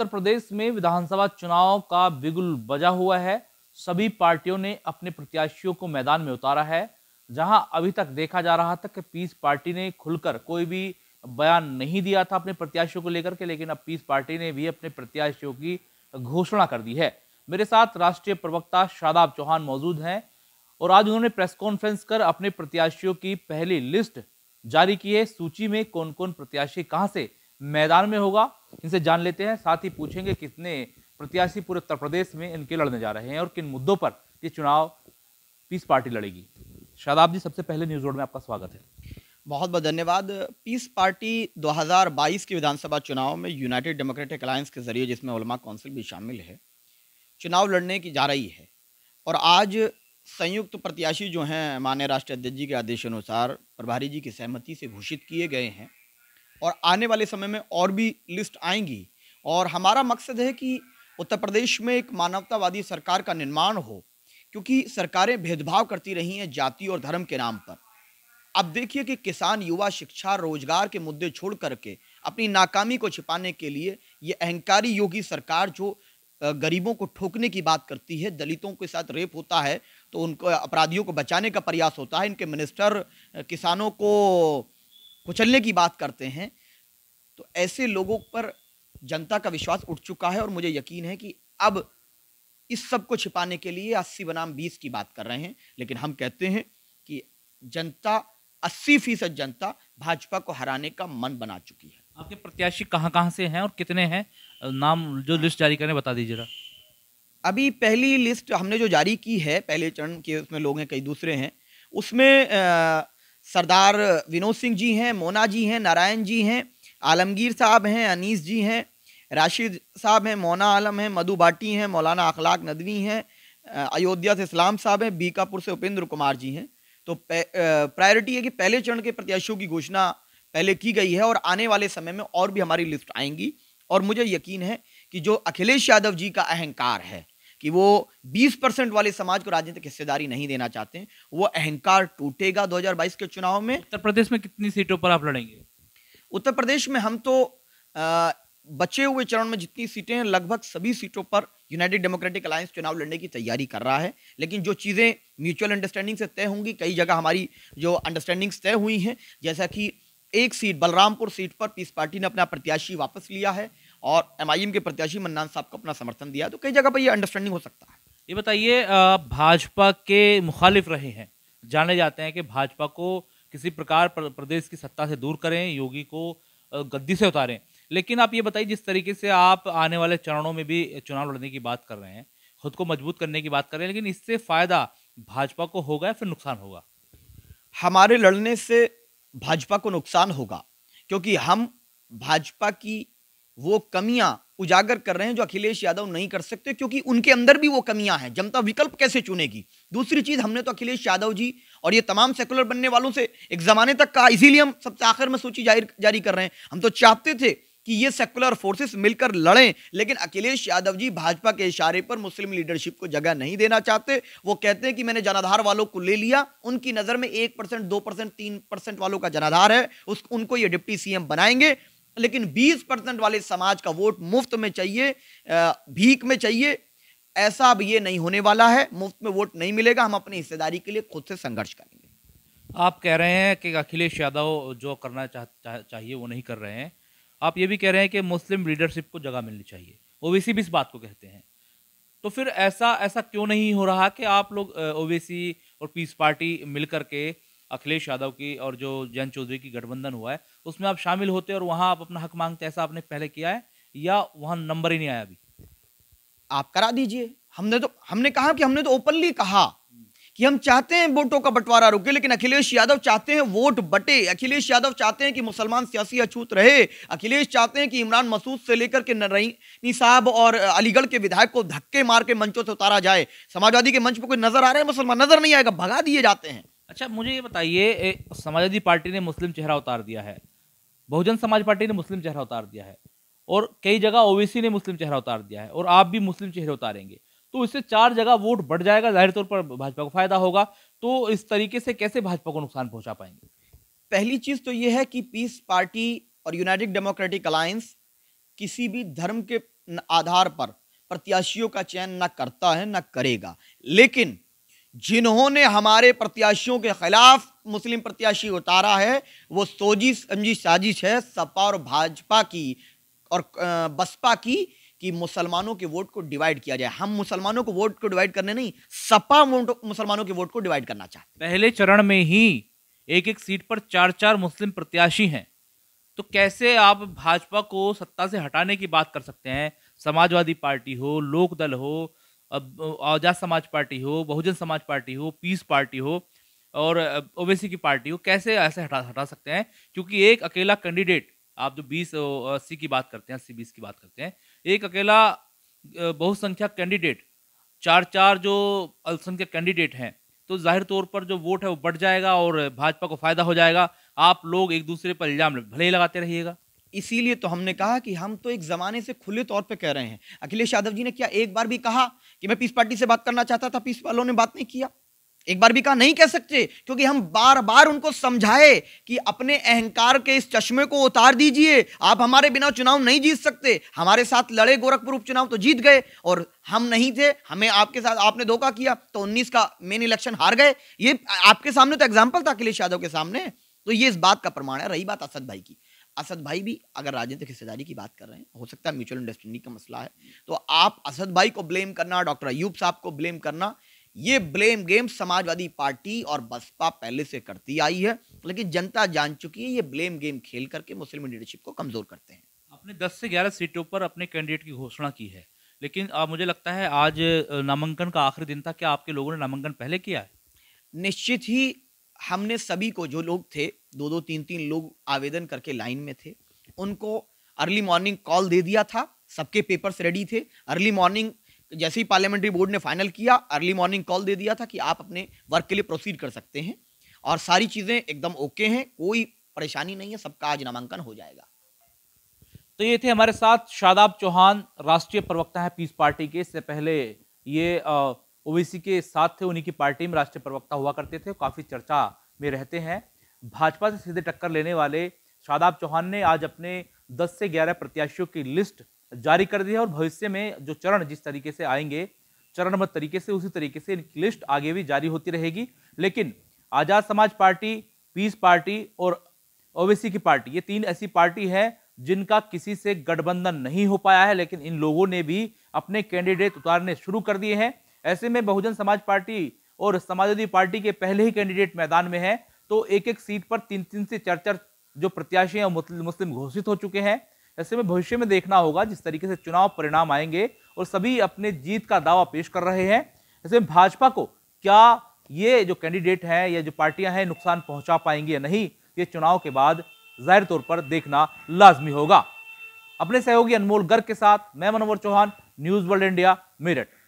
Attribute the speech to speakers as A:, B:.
A: उत्तर प्रदेश में विधानसभा चुनाव का बिगुल बजा हुआ है सभी पार्टियों ने अपने प्रत्याशियों को मैदान में उतारा है जहां अभी तक देखा जा रहा था कि पीस पार्टी ने खुलकर कोई भी बयान नहीं दिया था अपने प्रत्याशियों को लेकर के लेकिन अब पीस पार्टी ने भी अपने प्रत्याशियों की घोषणा कर दी है मेरे साथ राष्ट्रीय प्रवक्ता शादाब चौहान मौजूद हैं और आज उन्होंने प्रेस कॉन्फ्रेंस कर अपने प्रत्याशियों की पहली लिस्ट जारी की है सूची में कौन कौन प्रत्याशी कहां से मैदान में होगा इनसे जान लेते हैं साथ ही पूछेंगे कितने प्रत्याशी पूरे उत्तर प्रदेश में इनके लड़ने जा रहे हैं और किन मुद्दों पर ये चुनाव पीस पार्टी लड़ेगी शादाब जी सबसे पहले न्यूज रोड में आपका स्वागत है
B: बहुत बहुत धन्यवाद पीस पार्टी 2022 के विधानसभा चुनाव में यूनाइटेड डेमोक्रेटिक अलायंस के जरिए जिसमें उलमा काउंसिल भी शामिल है चुनाव लड़ने की जा रही है और आज संयुक्त प्रत्याशी जो हैं मान्य राष्ट्रीय अध्यक्ष जी के आदेशानुसार प्रभारी जी की सहमति से घोषित किए गए हैं और आने वाले समय में और भी लिस्ट आएंगी और हमारा मकसद है कि उत्तर प्रदेश में एक मानवतावादी सरकार का निर्माण हो क्योंकि सरकारें भेदभाव करती रही हैं जाति और धर्म के नाम पर अब देखिए कि किसान युवा शिक्षा रोजगार के मुद्दे छोड़ करके अपनी नाकामी को छिपाने के लिए ये अहंकारी योगी सरकार जो गरीबों को ठोकने की बात करती है दलितों के साथ रेप होता है तो उनको अपराधियों को बचाने का प्रयास होता है इनके मिनिस्टर किसानों को कुचलने की बात करते हैं तो ऐसे लोगों पर जनता का विश्वास उठ चुका है और मुझे यकीन है कि अब इस सब को छिपाने के लिए अस्सी बनाम बीस की बात कर रहे हैं लेकिन हम कहते हैं कि जनता अस्सी फीसद जनता भाजपा को हराने का मन बना चुकी है
A: आपके प्रत्याशी कहाँ कहाँ से हैं और कितने हैं नाम जो लिस्ट जारी करें बता दीजिएगा
B: अभी पहली लिस्ट हमने जो जारी की है पहले चरण के उसमें लोग हैं कई दूसरे हैं उसमें आ, सरदार विनोद सिंह जी हैं मोना जी हैं नारायण जी हैं आलमगीर साहब हैं अनीस जी हैं राशिद साहब हैं मोना आलम हैं मधु भाटी हैं मौलाना अखलाक नदवी हैं अयोध्या से इस्लाम साहब हैं बीकापुर से उपेंद्र कुमार जी हैं तो प्रायोरिटी है कि पहले चरण के प्रत्याशियों की घोषणा पहले की गई है और आने वाले समय में और भी हमारी लिस्ट आएंगी और मुझे यकीन है कि जो अखिलेश यादव जी का अहंकार है कि वो 20 परसेंट वाले समाज को राजनीतिक हिस्सेदारी नहीं देना चाहते हैं वो अहंकार टूटेगा 2022 के चुनाव में उत्तर प्रदेश में कितनी सीटों पर आप लड़ेंगे उत्तर प्रदेश में हम तो आ, बचे हुए चरण में जितनी सीटें हैं लगभग सभी सीटों पर यूनाइटेड डेमोक्रेटिक अलायंस चुनाव लड़ने की तैयारी कर रहा है लेकिन जो चीज़ें म्यूचुअल अंडरस्टैंडिंग से तय होंगी कई जगह हमारी जो अंडरस्टैंडिंग्स तय हुई हैं जैसा कि एक सीट बलरामपुर सीट पर पीस पार्टी ने अपना प्रत्याशी वापस लिया है और एम के प्रत्याशी मन्नान साहब को अपना समर्थन दिया तो कई जगह पर यह अंडरस्टैंडिंग हो सकता है
A: ये बताइए भाजपा के मुखालिफ रहे हैं जाने जाते हैं कि भाजपा को किसी प्रकार प्रदेश की सत्ता से दूर करें योगी को गद्दी से उतारें लेकिन आप ये बताइए जिस तरीके से आप आने वाले चरणों में भी चुनाव लड़ने की बात कर रहे हैं खुद को मजबूत करने की बात कर रहे हैं लेकिन इससे फ़ायदा भाजपा को होगा या फिर नुकसान होगा हमारे लड़ने से भाजपा
B: को नुकसान होगा क्योंकि हम भाजपा की वो कमियां उजागर कर रहे हैं जो अखिलेश यादव नहीं कर सकते क्योंकि उनके अंदर भी वो कमियां हैं जनता विकल्प कैसे चुनेगी दूसरी चीज हमने तो अखिलेश यादव जी और ये तमाम सेकुलर बनने वालों से एक जमाने तक कहा इसीलिए हम सबसे आखिर में सूची जारी कर रहे हैं हम तो चाहते थे कि ये सेकुलर फोर्सेस मिलकर लड़ें लेकिन अखिलेश यादव जी भाजपा के इशारे पर मुस्लिम लीडरशिप को जगह नहीं देना चाहते वो कहते हैं कि मैंने जनाधार वालों को ले लिया उनकी नज़र में एक परसेंट दो परसेंट तीन परसेंट वालों का जनाधार है उस उनको ये डिप्टी सीएम बनाएंगे लेकिन 20 परसेंट वाले समाज का वोट मुफ्त में चाहिए भीख में चाहिए ऐसा अब ये नहीं होने वाला है मुफ्त में वोट नहीं मिलेगा हम अपनी हिस्सेदारी के लिए खुद से संघर्ष करेंगे
A: आप कह रहे हैं कि अखिलेश यादव जो करना चाह, चाह, चाहिए वो नहीं कर रहे हैं आप ये भी कह रहे हैं कि मुस्लिम लीडरशिप को जगह मिलनी चाहिए ओबीसी भी इस बात को कहते हैं तो फिर ऐसा ऐसा क्यों नहीं हो रहा कि आप लोग ओबीसी और पीस पार्टी मिल के अखिलेश यादव की और जो जैन चौधरी की गठबंधन हुआ है उसमें आप शामिल होते और वहाँ आप अपना हक मांगते ऐसा आपने पहले किया है या वहाँ नंबर ही नहीं आया अभी आप करा दीजिए हमने तो हमने कहा कि हमने तो ओपनली कहा
B: कि हम चाहते हैं वोटों का बंटवारा रुके लेकिन अखिलेश यादव चाहते हैं वोट बटे अखिलेश यादव चाहते हैं कि मुसलमान सियासी अछूत रहे अखिलेश चाहते हैं कि इमरान मसूद से लेकर के नरईनी साहब और अलीगढ़ के विधायक को धक्के मार के मंचों से उतारा जाए समाजवादी के मंच पर कोई नजर आ रहा है मुसलमान नजर नहीं आएगा भगा दिए जाते हैं
A: अच्छा मुझे ये बताइए समाजवादी पार्टी ने मुस्लिम चेहरा उतार दिया है बहुजन समाज पार्टी ने मुस्लिम चेहरा उतार दिया है और कई जगह ओबीसी ने मुस्लिम चेहरा उतार दिया है और आप भी मुस्लिम चेहरे उतारेंगे तो इससे चार जगह वोट बढ़ जाएगा जाहिर तौर पर भाजपा को फायदा होगा तो इस तरीके से कैसे भाजपा को नुकसान पहुंचा पाएंगे पहली चीज तो
B: यह है कि पीस पार्टी और यूनाइटेड डेमोक्रेटिक अलायंस किसी भी धर्म के आधार पर प्रत्याशियों का चयन न करता है न करेगा लेकिन जिन्होंने हमारे प्रत्याशियों के खिलाफ मुस्लिम प्रत्याशी उतारा है वो सोजी समझी साजिश है सपा और भाजपा की और बसपा की कि मुसलमानों के वोट को डिवाइड किया जाए हम मुसलमानों को वोट को डिवाइड करने नहीं सपा मुसलमानों के वोट को डिवाइड करना चाहते
A: पहले चरण में ही एक एक सीट पर चार चार मुस्लिम प्रत्याशी हैं तो कैसे आप भाजपा को सत्ता से हटाने की बात कर सकते हैं समाजवादी पार्टी हो लोकदल हो आजाद समाज पार्टी हो बहुजन समाज पार्टी हो पीस पार्टी हो और ओबीसी की पार्टी हो कैसे ऐसे हटा हटा सकते हैं क्योंकि एक अकेला कैंडिडेट आप जो बीस अस्सी की बात करते हैं अस्सी बीस की बात करते हैं एक अकेला बहुसंख्यक कैंडिडेट चार चार जो अल्पसंख्यक कैंडिडेट हैं तो जाहिर तौर पर जो वोट है वो बढ़ जाएगा और भाजपा को फायदा हो जाएगा आप लोग एक दूसरे पर इल्जाम भले ही लगाते रहिएगा इसीलिए तो हमने कहा कि हम तो एक ज़माने से खुले तौर पे कह
B: रहे हैं अखिलेश यादव जी ने क्या एक बार भी कहा कि मैं पीस पार्टी से बात करना चाहता था पीस वालों ने बात नहीं किया एक बार भी कहा नहीं कह सकते क्योंकि हम बार बार उनको समझाए कि अपने अहंकार के इस चश्मे को उतार दीजिए आप हमारे बिना चुनाव नहीं जीत सकते हमारे साथ लड़े गोरखपुर उपचुनाव तो जीत गए और हम नहीं थे हमें आपके साथ आपने धोखा किया तो 19 का मेन इलेक्शन हार गए ये आपके सामने तो एग्जाम्पल था अखिलेश यादव के सामने तो ये इस बात का प्रमाण है रही बात असद भाई की असद भाई भी अगर राजनीतिक हिस्सेदारी की बात कर रहे हैं हो सकता है म्यूचुअल इंडस्ट्री का मसला है तो आप असद भाई को ब्लेम करना डॉक्टर अयूब साहब को ब्लेम करना ये ब्लेम गेम समाजवादी पार्टी और बसपा पहले से करती आई है लेकिन जनता जान चुकी है ये ब्लेम गेम खेल करके मुस्लिम लीडरशिप को कमजोर करते हैं
A: आपने 10 से 11 सीटों पर अपने कैंडिडेट की घोषणा की है लेकिन आ, मुझे लगता है आज नामांकन का आखिरी दिन था क्या आपके लोगों ने नामांकन पहले किया है
B: निश्चित ही हमने सभी को जो लोग थे दो दो तीन तीन लोग आवेदन करके लाइन में थे उनको अर्ली मॉर्निंग कॉल दे दिया था सबके पेपर्स रेडी थे अर्ली मॉर्निंग जैसे ही पार्लियामेंट्री बोर्ड ने फाइनल किया अर्ली मॉर्निंग कॉल दे दिया था कि आप अपने वर्क के लिए प्रोसीड कर सकते हैं और सारी चीज़ें एकदम ओके हैं कोई परेशानी नहीं है सबका आज नामांकन हो जाएगा
A: तो ये थे हमारे साथ शादाब चौहान राष्ट्रीय प्रवक्ता है पीस पार्टी के इससे पहले ये आ, ओवैसी के साथ थे उन्हीं की पार्टी में राष्ट्रीय प्रवक्ता हुआ करते थे काफ़ी चर्चा में रहते हैं भाजपा से सीधे टक्कर लेने वाले शादाब चौहान ने आज अपने 10 से 11 प्रत्याशियों की लिस्ट जारी कर दी है और भविष्य में जो चरण जिस तरीके से आएंगे चरणबद्ध तरीके से उसी तरीके से इनकी लिस्ट आगे भी जारी होती रहेगी लेकिन आज़ाद समाज पार्टी पीस पार्टी और ओवैसी की पार्टी ये तीन ऐसी पार्टी है जिनका किसी से गठबंधन नहीं हो पाया है लेकिन इन लोगों ने भी अपने कैंडिडेट उतारने शुरू कर दिए हैं ऐसे में बहुजन समाज पार्टी और समाजवादी पार्टी के पहले ही कैंडिडेट मैदान में है तो एक एक सीट पर तीन तीन से चार चार जो प्रत्याशी हैं मुस्लिम घोषित हो चुके हैं ऐसे में भविष्य में देखना होगा जिस तरीके से चुनाव परिणाम आएंगे और सभी अपने जीत का दावा पेश कर रहे हैं ऐसे में भाजपा को क्या ये जो कैंडिडेट हैं या जो पार्टियां हैं नुकसान पहुंचा पाएंगी या नहीं ये चुनाव के बाद जाहिर तौर पर देखना लाजमी होगा अपने सहयोगी अनमोल गर्ग के साथ मैं Manohar Chauhan News World India Meerut